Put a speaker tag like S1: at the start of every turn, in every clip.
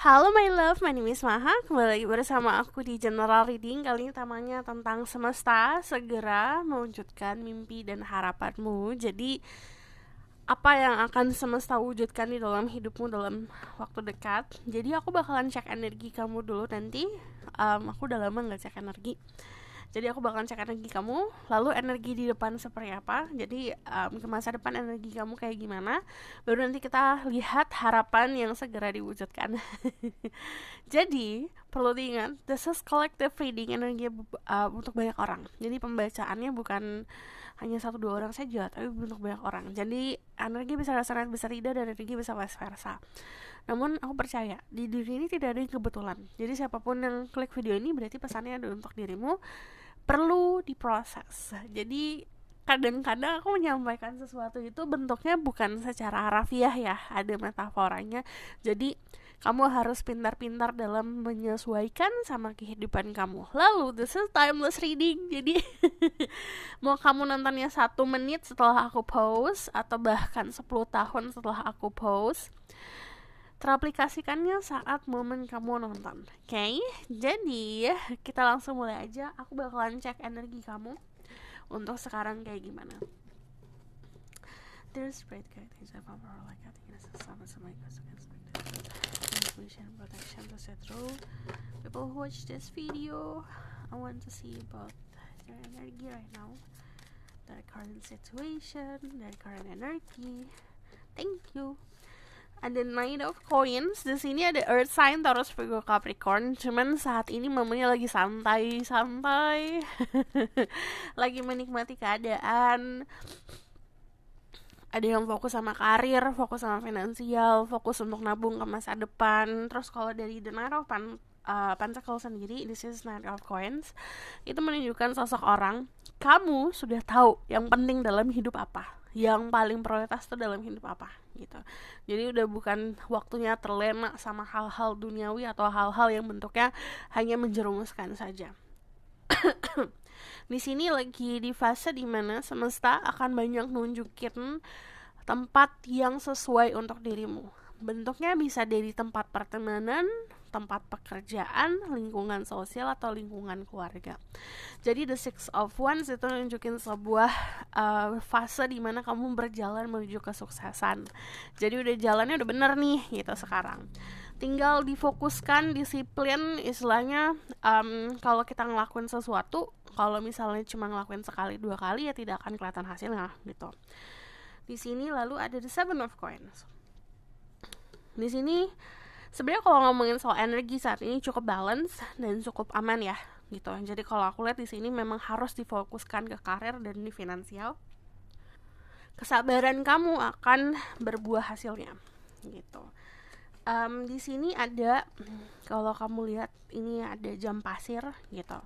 S1: Halo my love, my name is Maha Kembali lagi bersama aku di General Reading Kali ini temanya tentang semesta Segera mewujudkan mimpi dan harapanmu Jadi apa yang akan semesta wujudkan di dalam hidupmu dalam waktu dekat Jadi aku bakalan cek energi kamu dulu nanti um, Aku udah lama gak cek energi jadi aku bakal cek energi kamu lalu energi di depan seperti apa jadi um, ke masa depan energi kamu kayak gimana baru nanti kita lihat harapan yang segera diwujudkan jadi perlu diingat this is collective reading energi uh, untuk banyak orang jadi pembacaannya bukan hanya satu dua orang saja tapi untuk banyak orang jadi energi bisa sangat bisa tidak dan energi bisa vice versa namun aku percaya di dunia ini tidak ada yang kebetulan. Jadi siapapun yang klik video ini berarti pesannya ada untuk dirimu perlu diproses. Jadi kadang-kadang aku menyampaikan sesuatu itu bentuknya bukan secara harfiah ya, ada metaforanya. Jadi kamu harus pintar-pintar dalam menyesuaikan sama kehidupan kamu. Lalu this is timeless reading. Jadi mau kamu nontonnya satu menit setelah aku post atau bahkan 10 tahun setelah aku post teraplikasikannya saat momen kamu nonton. Oke, okay? jadi kita langsung mulai aja. Aku bakalan cek energi kamu untuk sekarang kayak gimana. There's great characters of overall like I think sama sama inclusion protection etc. People who watch this video, I want to see about their energy right now, their current situation, their current energy. Thank you ada Nine of Coins di sini ada Earth Sign Taurus Virgo Capricorn cuman saat ini momennya lagi santai santai lagi menikmati keadaan ada yang fokus sama karir fokus sama finansial fokus untuk nabung ke masa depan terus kalau dari The Nine of Pan uh, Pentacle sendiri this is Nine of Coins itu menunjukkan sosok orang kamu sudah tahu yang penting dalam hidup apa yang paling prioritas tuh dalam hidup apa gitu jadi udah bukan waktunya terlena sama hal-hal duniawi atau hal-hal yang bentuknya hanya menjerumuskan saja di sini lagi di fase di mana semesta akan banyak nunjukin tempat yang sesuai untuk dirimu bentuknya bisa dari tempat pertemanan tempat pekerjaan, lingkungan sosial atau lingkungan keluarga. Jadi the six of wands itu nunjukin sebuah uh, fase di mana kamu berjalan menuju kesuksesan. Jadi udah jalannya udah bener nih gitu sekarang tinggal difokuskan disiplin istilahnya um, kalau kita ngelakuin sesuatu kalau misalnya cuma ngelakuin sekali dua kali ya tidak akan kelihatan hasilnya gitu di sini lalu ada the seven of coins di sini sebenarnya kalau ngomongin soal energi saat ini cukup balance dan cukup aman ya gitu jadi kalau aku lihat di sini memang harus difokuskan ke karir dan di finansial kesabaran kamu akan berbuah hasilnya gitu um, di sini ada kalau kamu lihat ini ada jam pasir gitu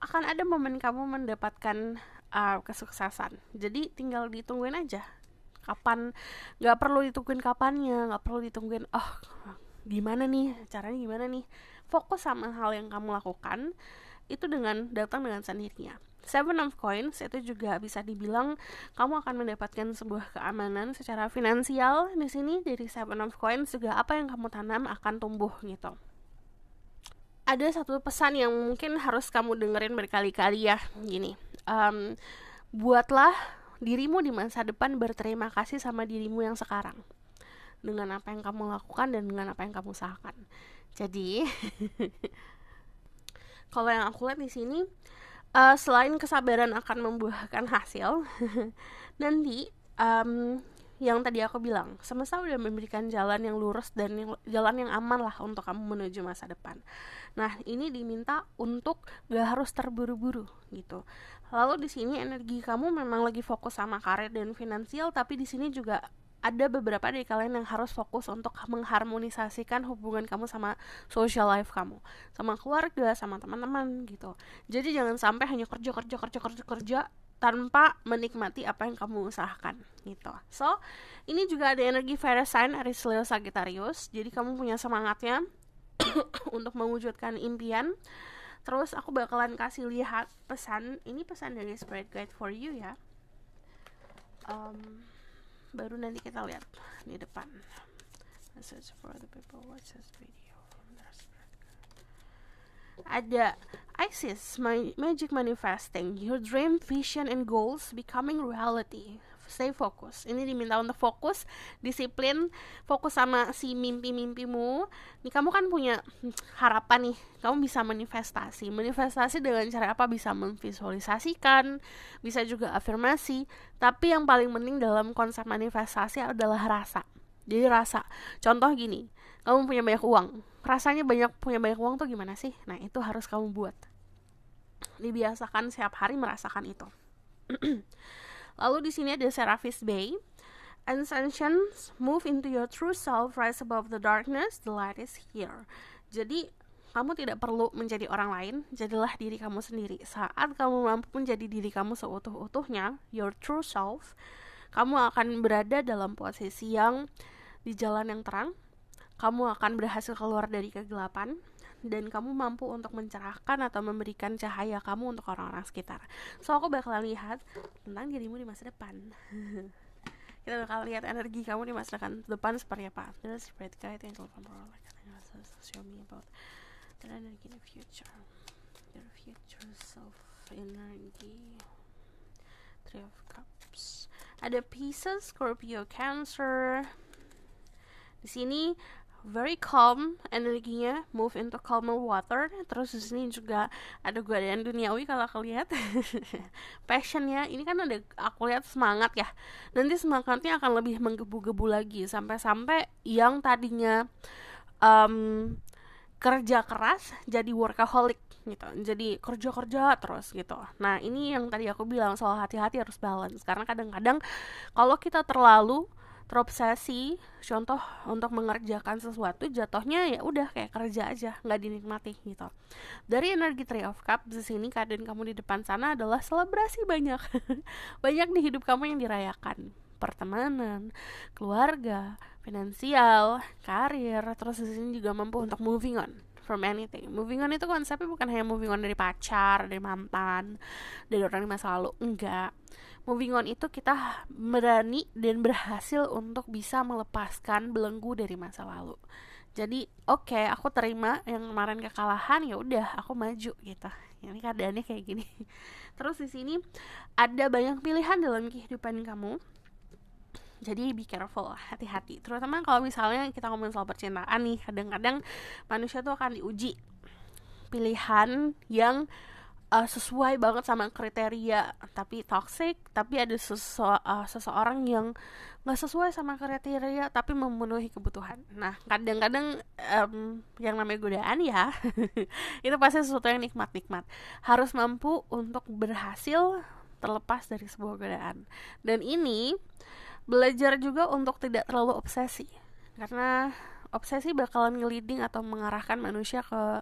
S1: akan ada momen kamu mendapatkan uh, kesuksesan jadi tinggal ditungguin aja kapan nggak perlu ditungguin kapannya nggak perlu ditungguin oh gimana nih caranya gimana nih fokus sama hal yang kamu lakukan itu dengan datang dengan sendirinya Seven of Coins itu juga bisa dibilang kamu akan mendapatkan sebuah keamanan secara finansial di sini dari Seven of Coins juga apa yang kamu tanam akan tumbuh gitu. Ada satu pesan yang mungkin harus kamu dengerin berkali-kali ya, gini. Um, buatlah dirimu di masa depan berterima kasih sama dirimu yang sekarang dengan apa yang kamu lakukan dan dengan apa yang kamu usahakan jadi kalau yang aku lihat di sini uh, selain kesabaran akan membuahkan hasil nanti um, yang tadi aku bilang semesta udah memberikan jalan yang lurus dan yang, jalan yang aman lah untuk kamu menuju masa depan nah ini diminta untuk gak harus terburu-buru gitu lalu di sini energi kamu memang lagi fokus sama karir dan finansial tapi di sini juga ada beberapa dari kalian yang harus fokus untuk mengharmonisasikan hubungan kamu sama social life kamu, sama keluarga, sama teman-teman gitu. Jadi jangan sampai hanya kerja kerja kerja kerja kerja tanpa menikmati apa yang kamu usahakan gitu. So, ini juga ada energi fire sign Aries Leo Sagittarius. Jadi kamu punya semangatnya untuk mewujudkan impian. Terus aku bakalan kasih lihat pesan, ini pesan dari Spirit Guide for you ya. Um, baru nanti kita lihat di depan search for the people watch this video ada ISIS, my, Magic Manifesting, Your Dream, Vision, and Goals Becoming Reality stay fokus. Ini diminta untuk fokus, disiplin, fokus sama si mimpi-mimpimu. Nih kamu kan punya harapan nih. Kamu bisa manifestasi. Manifestasi dengan cara apa? Bisa memvisualisasikan, bisa juga afirmasi. Tapi yang paling penting dalam konsep manifestasi adalah rasa. Jadi rasa. Contoh gini, kamu punya banyak uang. Rasanya banyak punya banyak uang tuh gimana sih? Nah, itu harus kamu buat. Dibiasakan setiap hari merasakan itu. Lalu di sini ada Seraphis Bay. Ascensions, move into your true self, rise above the darkness, the light is here. Jadi kamu tidak perlu menjadi orang lain, jadilah diri kamu sendiri. Saat kamu mampu menjadi diri kamu seutuh-utuhnya, your true self, kamu akan berada dalam posisi yang di jalan yang terang. Kamu akan berhasil keluar dari kegelapan dan kamu mampu untuk mencerahkan atau memberikan cahaya kamu untuk orang-orang sekitar so aku bakal lihat tentang dirimu di masa depan kita bakal lihat energi kamu di masa depan, depan seperti apa terus spread guide yang telepon show me about the energy in the future your future self energy three of cups ada Pisces Scorpio Cancer di sini very calm energinya move into calmer water terus di sini juga ada guardian duniawi kalau aku lihat passionnya ini kan ada aku lihat semangat ya nanti semangatnya akan lebih menggebu-gebu lagi sampai-sampai yang tadinya um, kerja keras jadi workaholic gitu jadi kerja kerja terus gitu nah ini yang tadi aku bilang soal hati-hati harus balance karena kadang-kadang kalau kita terlalu terobsesi contoh untuk mengerjakan sesuatu jatuhnya ya udah kayak kerja aja nggak dinikmati gitu dari energi three of cups di sini keadaan kamu di depan sana adalah selebrasi banyak banyak di hidup kamu yang dirayakan pertemanan, keluarga, finansial, karir, terus di sini juga mampu untuk moving on from anything. Moving on itu konsepnya bukan hanya moving on dari pacar, dari mantan, dari orang di masa lalu, enggak moving on itu kita berani dan berhasil untuk bisa melepaskan belenggu dari masa lalu jadi oke okay, aku terima yang kemarin kekalahan ya udah aku maju gitu ini keadaannya kayak gini terus di sini ada banyak pilihan dalam kehidupan kamu jadi be careful hati-hati terutama kalau misalnya kita ngomongin soal percintaan nih kadang-kadang manusia tuh akan diuji pilihan yang uh, sesuai banget sama kriteria tapi toxic tapi ada sese uh, seseorang yang nggak sesuai sama kriteria tapi memenuhi kebutuhan nah kadang-kadang um, yang namanya godaan ya itu pasti sesuatu yang nikmat-nikmat harus mampu untuk berhasil terlepas dari sebuah godaan dan ini belajar juga untuk tidak terlalu obsesi karena obsesi bakalan ngeliding atau mengarahkan manusia ke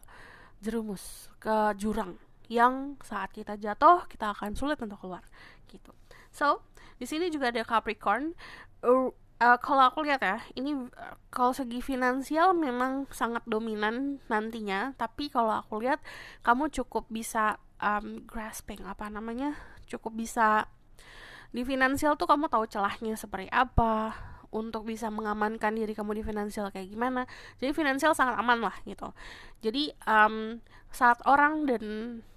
S1: jerumus ke jurang yang saat kita jatuh kita akan sulit untuk keluar gitu. So di sini juga ada Capricorn. Uh, uh, kalau aku lihat ya, ini uh, kalau segi finansial memang sangat dominan nantinya. Tapi kalau aku lihat kamu cukup bisa um, grasping apa namanya, cukup bisa di finansial tuh kamu tahu celahnya seperti apa untuk bisa mengamankan diri kamu di finansial kayak gimana jadi finansial sangat aman lah gitu jadi um, saat orang dan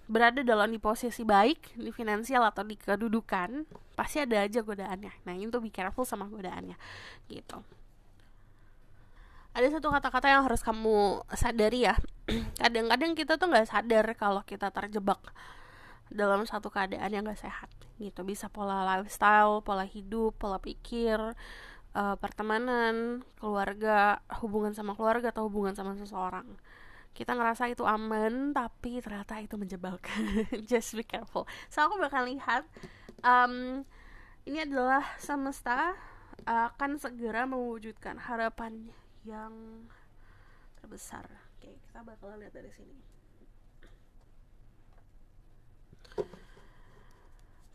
S1: berada dalam di posisi baik di finansial atau di kedudukan pasti ada aja godaannya nah itu be careful sama godaannya gitu ada satu kata-kata yang harus kamu sadari ya kadang-kadang kita tuh nggak sadar kalau kita terjebak dalam satu keadaan yang gak sehat gitu bisa pola lifestyle pola hidup pola pikir uh, pertemanan keluarga hubungan sama keluarga atau hubungan sama seseorang kita ngerasa itu aman tapi ternyata itu menjebalkan just be careful so aku bakal lihat um, ini adalah semesta eh, akan segera mewujudkan harapan yang terbesar oke kita bakal lihat dari sini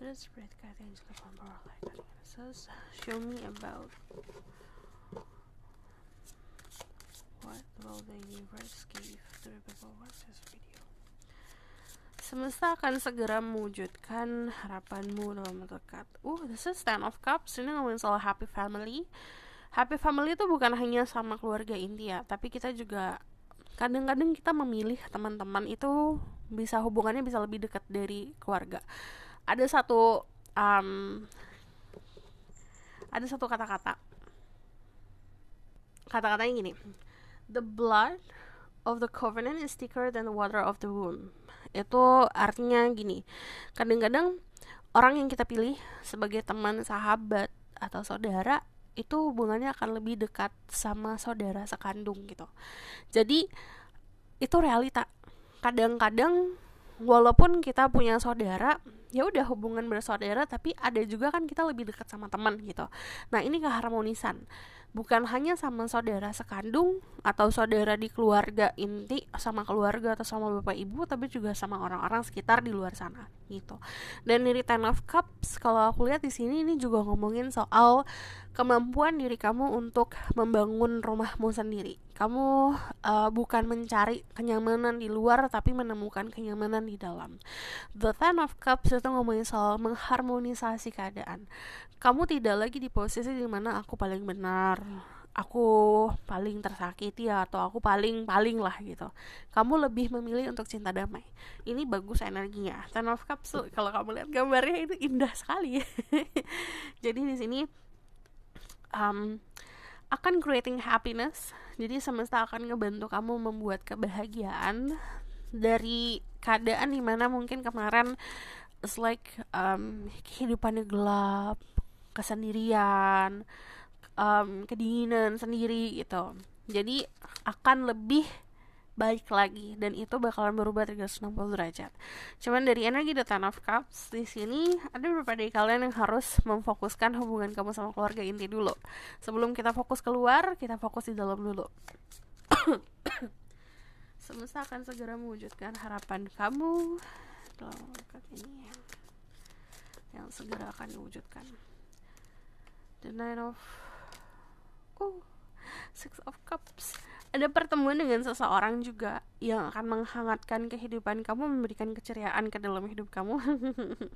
S1: This red guidance show me about semoga video semesta akan segera mewujudkan harapanmu dalam dekat uh this is ten of cups ini ngomongin soal happy family happy family itu bukan hanya sama keluarga inti ya tapi kita juga kadang-kadang kita memilih teman-teman itu bisa hubungannya bisa lebih dekat dari keluarga ada satu um, ada satu kata-kata kata-katanya gini The blood of the covenant is thicker than the water of the womb. Itu artinya gini. Kadang-kadang orang yang kita pilih sebagai teman, sahabat, atau saudara itu hubungannya akan lebih dekat sama saudara sekandung gitu. Jadi itu realita. Kadang-kadang walaupun kita punya saudara, ya udah hubungan bersaudara tapi ada juga kan kita lebih dekat sama teman gitu. Nah, ini keharmonisan bukan hanya sama saudara sekandung atau saudara di keluarga inti sama keluarga atau sama bapak ibu tapi juga sama orang-orang sekitar di luar sana gitu dan dari Ten of Cups kalau aku lihat di sini ini juga ngomongin soal kemampuan diri kamu untuk membangun rumahmu sendiri kamu uh, bukan mencari kenyamanan di luar tapi menemukan kenyamanan di dalam The Ten of Cups itu ngomongin soal mengharmonisasi keadaan kamu tidak lagi di posisi di mana aku paling benar aku paling tersakiti ya, atau aku paling paling lah gitu kamu lebih memilih untuk cinta damai ini bagus energinya ten of cups kalau kamu lihat gambarnya itu indah sekali jadi di sini um, akan creating happiness jadi semesta akan ngebantu kamu membuat kebahagiaan dari keadaan dimana mungkin kemarin it's like um, kehidupannya gelap kesendirian um, kedinginan sendiri gitu jadi akan lebih baik lagi dan itu bakalan berubah 360 derajat. Cuman dari energi the Ten of Cups di sini ada beberapa dari kalian yang harus memfokuskan hubungan kamu sama keluarga inti dulu. Sebelum kita fokus keluar, kita fokus di dalam dulu. Semesta akan segera mewujudkan harapan kamu dalam dekat ini yang segera akan diwujudkan. The Nine of oh six of cups ada pertemuan dengan seseorang juga yang akan menghangatkan kehidupan kamu memberikan keceriaan ke dalam hidup kamu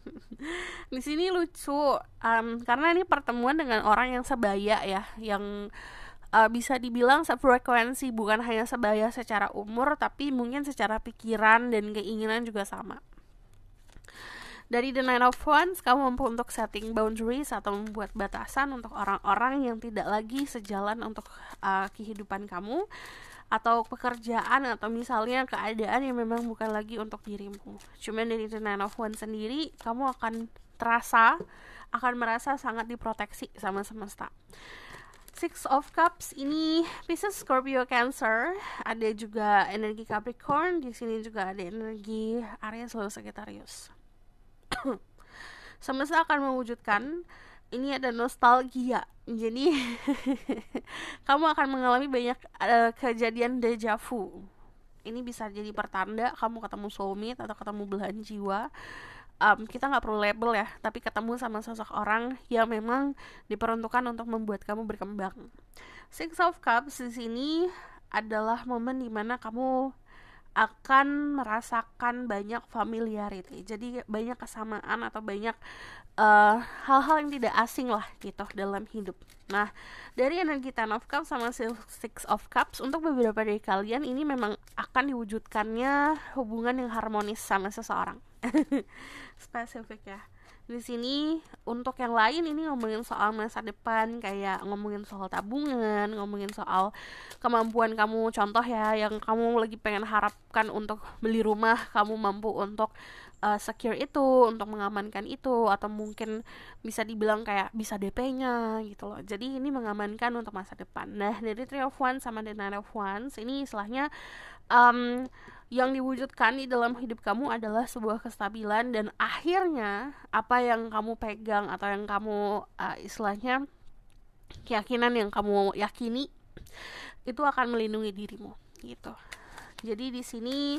S1: di sini lucu um, karena ini pertemuan dengan orang yang sebaya ya yang uh, bisa dibilang sefrekuensi bukan hanya sebaya secara umur tapi mungkin secara pikiran dan keinginan juga sama dari The Nine of Wands, kamu mampu untuk setting boundaries atau membuat batasan untuk orang-orang yang tidak lagi sejalan untuk uh, kehidupan kamu atau pekerjaan atau misalnya keadaan yang memang bukan lagi untuk dirimu. Cuman dari The Nine of Wands sendiri, kamu akan terasa akan merasa sangat diproteksi sama semesta. Six of Cups ini Pisces, Scorpio, Cancer, ada juga energi Capricorn, di sini juga ada energi Aries lalu Sagittarius. semesta akan mewujudkan ini ada nostalgia jadi kamu akan mengalami banyak uh, kejadian deja vu ini bisa jadi pertanda kamu ketemu soulmate atau ketemu belahan jiwa um, kita nggak perlu label ya tapi ketemu sama sosok orang yang memang diperuntukkan untuk membuat kamu berkembang six of cups di sini adalah momen dimana kamu akan merasakan banyak familiarity jadi banyak kesamaan atau banyak eh, hal-hal uh, yang tidak asing lah gitu dalam hidup nah dari energi ten of cups sama six of cups untuk beberapa dari kalian ini memang akan diwujudkannya hubungan yang harmonis sama seseorang spesifik ya di sini untuk yang lain ini ngomongin soal masa depan kayak ngomongin soal tabungan ngomongin soal kemampuan kamu contoh ya yang kamu lagi pengen harapkan untuk beli rumah kamu mampu untuk uh, secure itu untuk mengamankan itu atau mungkin bisa dibilang kayak bisa DP-nya gitu loh jadi ini mengamankan untuk masa depan nah dari three of one sama the nine of ini istilahnya um, yang diwujudkan di dalam hidup kamu adalah sebuah kestabilan dan akhirnya apa yang kamu pegang atau yang kamu uh, istilahnya keyakinan yang kamu yakini itu akan melindungi dirimu gitu. Jadi di sini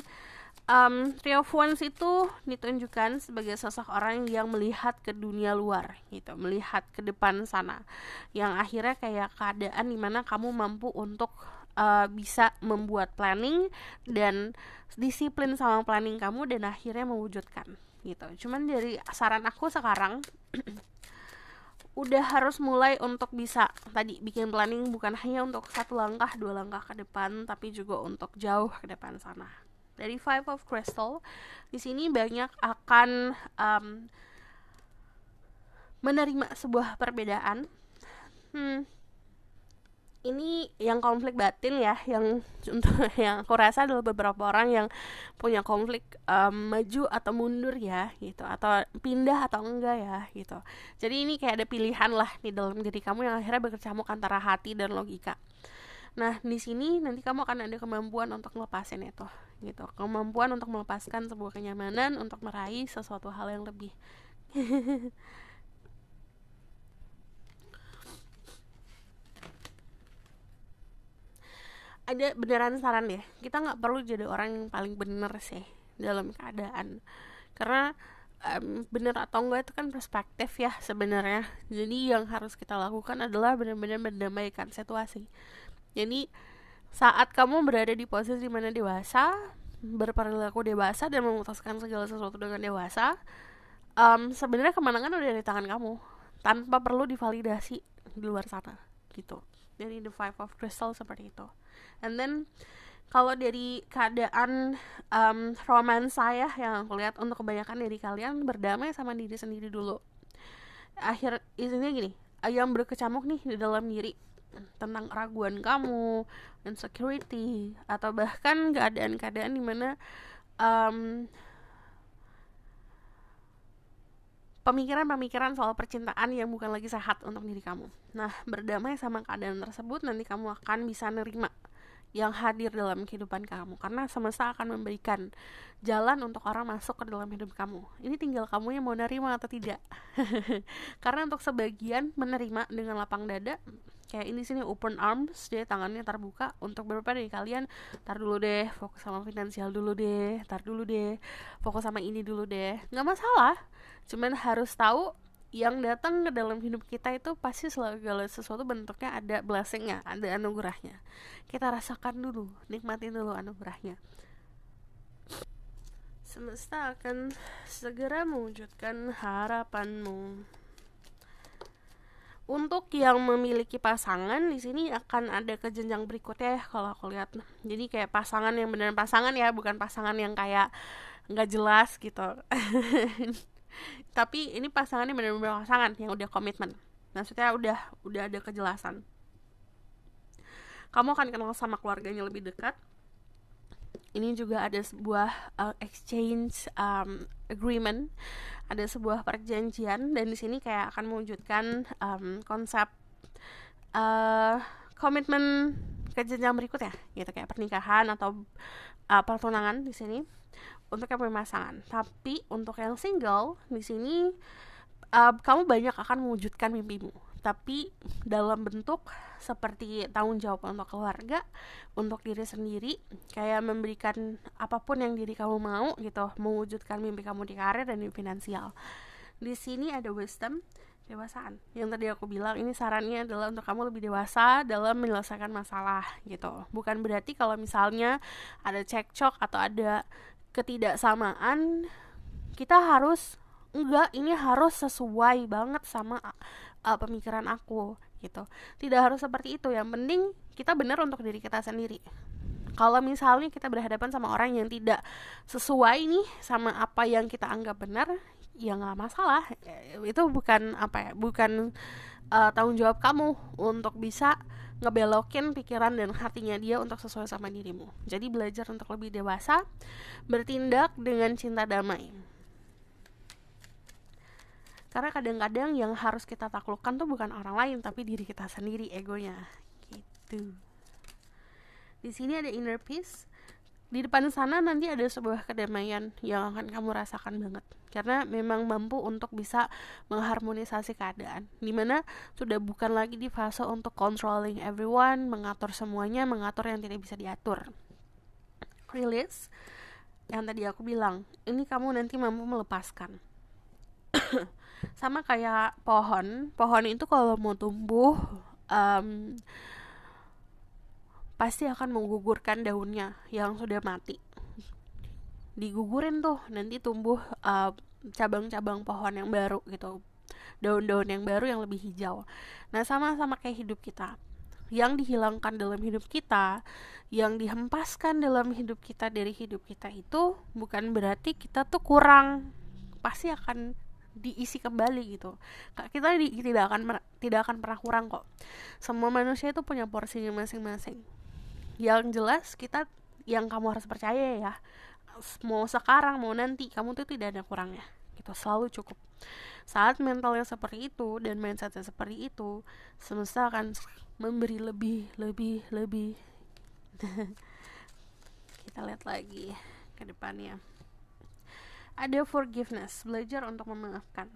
S1: um, Theo Fuens itu ditunjukkan sebagai sosok orang yang melihat ke dunia luar gitu, melihat ke depan sana, yang akhirnya kayak keadaan dimana kamu mampu untuk uh, bisa membuat planning dan disiplin sama planning kamu dan akhirnya mewujudkan gitu. Cuman dari saran aku sekarang udah harus mulai untuk bisa tadi bikin planning bukan hanya untuk satu langkah dua langkah ke depan tapi juga untuk jauh ke depan sana dari Five of Crystal di sini banyak akan um, menerima sebuah perbedaan hmm, ini yang konflik batin ya yang untuk yang aku rasa adalah beberapa orang yang punya konflik um, maju atau mundur ya gitu atau pindah atau enggak ya gitu jadi ini kayak ada pilihan lah di dalam diri kamu yang akhirnya berkecamuk antara hati dan logika nah di sini nanti kamu akan ada kemampuan untuk melepaskan itu gitu kemampuan untuk melepaskan sebuah kenyamanan untuk meraih sesuatu hal yang lebih ada beneran saran ya kita nggak perlu jadi orang yang paling bener sih dalam keadaan karena um, bener atau enggak itu kan perspektif ya sebenarnya jadi yang harus kita lakukan adalah benar-benar mendamaikan situasi jadi saat kamu berada di posisi mana dewasa berperilaku dewasa dan memutuskan segala sesuatu dengan dewasa um, sebenarnya kemenangan udah di tangan kamu tanpa perlu divalidasi di luar sana gitu jadi the five of crystal seperti itu and then kalau dari keadaan um, roman saya yang aku lihat untuk kebanyakan dari kalian berdamai sama diri sendiri dulu akhir isinya gini ayam berkecamuk nih di dalam diri tentang keraguan kamu, insecurity, atau bahkan keadaan-keadaan dimana um, pemikiran-pemikiran soal percintaan yang bukan lagi sehat untuk diri kamu. Nah, berdamai sama keadaan tersebut nanti kamu akan bisa nerima yang hadir dalam kehidupan kamu karena semesta akan memberikan jalan untuk orang masuk ke dalam hidup kamu ini tinggal kamu yang mau nerima atau tidak karena untuk sebagian menerima dengan lapang dada kayak ini sini open arms jadi tangannya terbuka untuk beberapa dari kalian tar dulu deh fokus sama finansial dulu deh tar dulu deh fokus sama ini dulu deh nggak masalah cuman harus tahu yang datang ke dalam hidup kita itu pasti segala sesuatu bentuknya ada blessingnya, ada anugerahnya. Kita rasakan dulu, nikmatin dulu anugerahnya. Semesta akan segera mewujudkan harapanmu. Untuk yang memiliki pasangan di sini akan ada ke jenjang berikutnya ya kalau aku lihat. Jadi kayak pasangan yang benar pasangan ya, bukan pasangan yang kayak nggak jelas gitu. tapi ini pasangannya benar-benar pasangan yang udah komitmen maksudnya udah udah ada kejelasan kamu akan kenal sama keluarganya lebih dekat ini juga ada sebuah uh, exchange um, agreement ada sebuah perjanjian dan di sini kayak akan mewujudkan um, konsep uh, komitmen ke jenjang berikutnya gitu kayak pernikahan atau uh, pertunangan di sini untuk yang pasangan. tapi untuk yang single di sini uh, kamu banyak akan mewujudkan mimpimu tapi dalam bentuk seperti tanggung jawab untuk keluarga, untuk diri sendiri, kayak memberikan apapun yang diri kamu mau gitu, mewujudkan mimpi kamu di karir dan di finansial. Di sini ada wisdom, dewasaan. Yang tadi aku bilang ini sarannya adalah untuk kamu lebih dewasa dalam menyelesaikan masalah gitu. Bukan berarti kalau misalnya ada cekcok atau ada ketidaksamaan kita harus enggak ini harus sesuai banget sama uh, pemikiran aku gitu tidak harus seperti itu yang penting kita benar untuk diri kita sendiri kalau misalnya kita berhadapan sama orang yang tidak sesuai nih sama apa yang kita anggap benar ya nggak masalah itu bukan apa ya bukan uh, tanggung jawab kamu untuk bisa ngebelokin pikiran dan hatinya dia untuk sesuai sama dirimu. Jadi belajar untuk lebih dewasa, bertindak dengan cinta damai. Karena kadang-kadang yang harus kita taklukkan tuh bukan orang lain tapi diri kita sendiri egonya. Gitu. Di sini ada inner peace di depan sana nanti ada sebuah kedamaian yang akan kamu rasakan banget karena memang mampu untuk bisa mengharmonisasi keadaan dimana sudah bukan lagi di fase untuk controlling everyone mengatur semuanya mengatur yang tidak bisa diatur release yang tadi aku bilang ini kamu nanti mampu melepaskan sama kayak pohon pohon itu kalau mau tumbuh um, pasti akan menggugurkan daunnya yang sudah mati digugurin tuh nanti tumbuh cabang uh, cabang-cabang pohon yang baru gitu daun-daun yang baru yang lebih hijau nah sama-sama kayak hidup kita yang dihilangkan dalam hidup kita, yang dihempaskan dalam hidup kita dari hidup kita itu bukan berarti kita tuh kurang, pasti akan diisi kembali gitu. Kita di, tidak akan tidak akan pernah kurang kok. Semua manusia itu punya porsinya masing-masing yang jelas kita yang kamu harus percaya ya mau sekarang mau nanti kamu tuh tidak ada kurangnya gitu selalu cukup saat mentalnya seperti itu dan mindsetnya seperti itu semesta akan memberi lebih lebih lebih kita lihat lagi ke depannya ada forgiveness belajar untuk memaafkan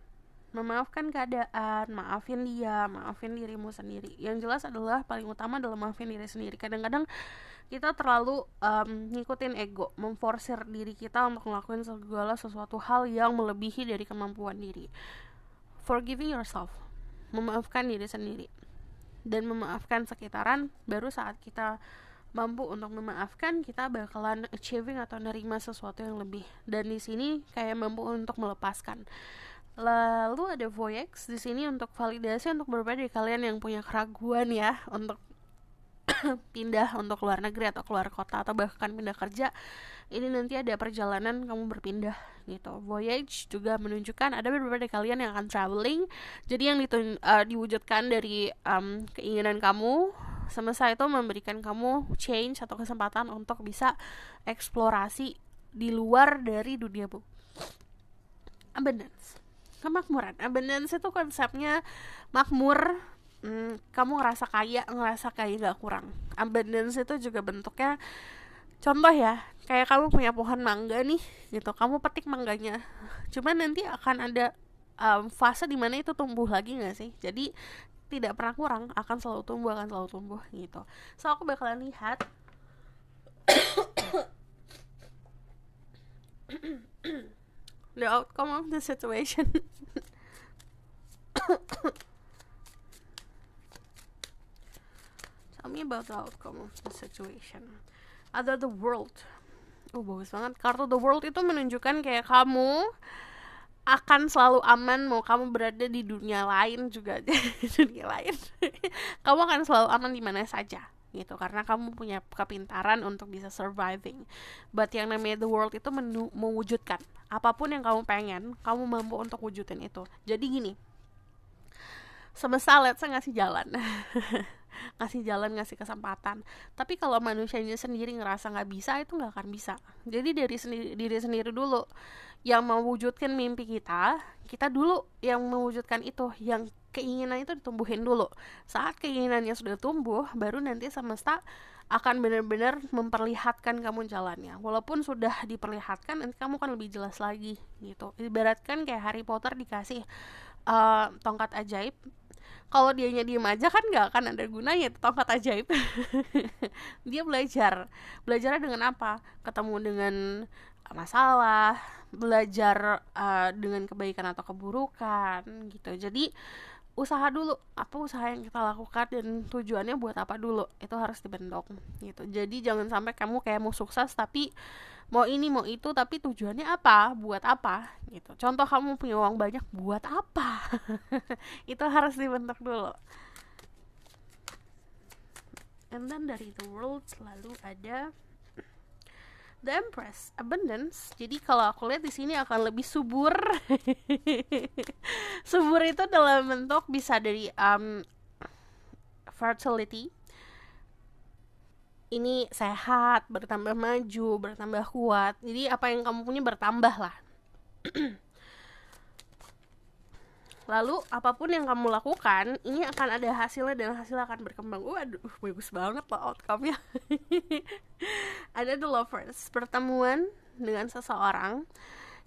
S1: memaafkan keadaan, maafin dia, maafin dirimu sendiri. Yang jelas adalah paling utama adalah maafin diri sendiri. Kadang-kadang kita terlalu um, ngikutin ego, memforsir diri kita untuk melakukan segala sesuatu hal yang melebihi dari kemampuan diri. Forgiving yourself, memaafkan diri sendiri dan memaafkan sekitaran baru saat kita mampu untuk memaafkan kita bakalan achieving atau nerima sesuatu yang lebih dan di sini kayak mampu untuk melepaskan Lalu ada Voyex di sini untuk validasi untuk beberapa dari kalian yang punya keraguan ya untuk pindah untuk luar negeri atau keluar kota atau bahkan pindah kerja ini nanti ada perjalanan kamu berpindah gitu voyage juga menunjukkan ada beberapa dari kalian yang akan traveling jadi yang ditun uh, diwujudkan dari um, keinginan kamu semesta itu memberikan kamu change atau kesempatan untuk bisa eksplorasi di luar dari dunia bu. abundance kemakmuran abundance itu konsepnya makmur hmm, kamu ngerasa kaya ngerasa kaya gak kurang abundance itu juga bentuknya contoh ya kayak kamu punya pohon mangga nih gitu kamu petik mangganya cuman nanti akan ada um, fase dimana itu tumbuh lagi nggak sih jadi tidak pernah kurang akan selalu tumbuh akan selalu tumbuh gitu so aku bakalan lihat the outcome of the situation. Tell me about the outcome of the situation. Ada the world. Oh bagus banget. Kartu the world itu menunjukkan kayak kamu akan selalu aman mau kamu berada di dunia lain juga di dunia lain kamu akan selalu aman di mana saja gitu karena kamu punya kepintaran untuk bisa surviving. But yang namanya the world itu menu, mewujudkan apapun yang kamu pengen, kamu mampu untuk wujudin itu. Jadi gini, semesta let's ngasih jalan. ngasih jalan ngasih kesempatan tapi kalau manusianya sendiri ngerasa nggak bisa itu nggak akan bisa jadi dari sendiri diri sendiri dulu yang mewujudkan mimpi kita kita dulu yang mewujudkan itu yang keinginan itu ditumbuhin dulu saat keinginannya sudah tumbuh baru nanti semesta akan benar-benar memperlihatkan kamu jalannya walaupun sudah diperlihatkan nanti kamu kan lebih jelas lagi gitu ibaratkan kayak Harry Potter dikasih uh, tongkat ajaib kalau dia diem aja kan nggak akan ada gunanya itu tongkat ajaib dia belajar belajarnya dengan apa ketemu dengan eh, masalah belajar uh, dengan kebaikan atau keburukan gitu jadi usaha dulu apa usaha yang kita lakukan dan tujuannya buat apa dulu itu harus dibendok gitu jadi jangan sampai kamu kayak mau sukses tapi mau ini mau itu tapi tujuannya apa buat apa gitu contoh kamu punya uang banyak buat apa itu harus dibentuk dulu and then dari the world selalu ada the empress abundance jadi kalau aku lihat di sini akan lebih subur subur itu dalam bentuk bisa dari um, fertility ini sehat, bertambah maju, bertambah kuat. Jadi apa yang kamu punya bertambah lah. Lalu apapun yang kamu lakukan, ini akan ada hasilnya dan hasilnya akan berkembang. Waduh, bagus banget lah outcome-nya. ada the lovers, pertemuan dengan seseorang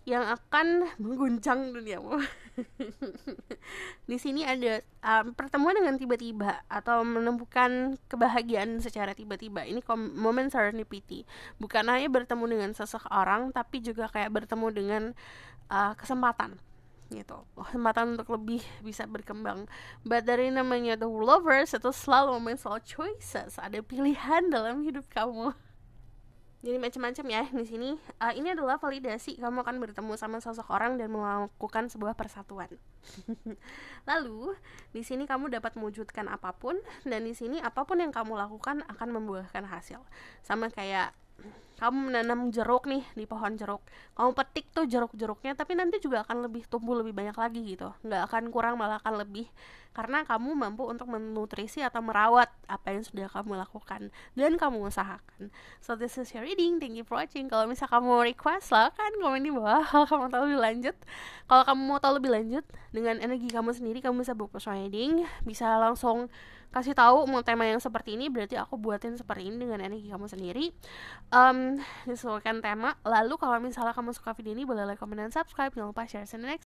S1: yang akan mengguncang duniamu. di sini ada um, pertemuan dengan tiba-tiba atau menemukan kebahagiaan secara tiba-tiba. Ini momen serendipity. Bukan hanya bertemu dengan sosok orang tapi juga kayak bertemu dengan uh, kesempatan gitu oh, kesempatan untuk lebih bisa berkembang but dari namanya the lovers itu selalu momen soal choices ada pilihan dalam hidup kamu jadi macam-macam ya di sini uh, ini adalah validasi kamu akan bertemu sama sosok orang dan melakukan sebuah persatuan lalu di sini kamu dapat mewujudkan apapun dan di sini apapun yang kamu lakukan akan membuahkan hasil sama kayak kamu menanam jeruk nih di pohon jeruk kamu petik tuh jeruk-jeruknya tapi nanti juga akan lebih tumbuh lebih banyak lagi gitu nggak akan kurang malah akan lebih karena kamu mampu untuk menutrisi atau merawat apa yang sudah kamu lakukan dan kamu usahakan so this is your reading thank you for watching kalau misal kamu request lah kan komen di bawah kalau kamu tahu lebih lanjut kalau kamu mau tahu lebih lanjut dengan energi kamu sendiri kamu bisa book personal reading bisa langsung kasih tahu mau tema yang seperti ini berarti aku buatin seperti ini dengan energi kamu sendiri um, disesuaikan tema. Lalu kalau misalnya kamu suka video ini boleh like, comment, dan subscribe. Jangan lupa share. See you next